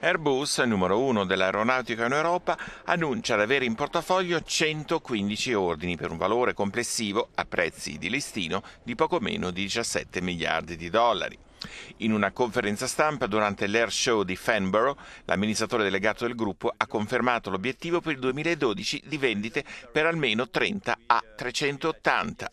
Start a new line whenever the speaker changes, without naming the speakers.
Airbus, numero uno dell'aeronautica in Europa, annuncia di avere in portafoglio 115 ordini per un valore complessivo, a prezzi di listino, di poco meno di 17 miliardi di dollari. In una conferenza stampa durante l'Air Show di Fanborough, l'amministratore delegato del gruppo ha confermato l'obiettivo per il 2012 di vendite per almeno 30 a 380.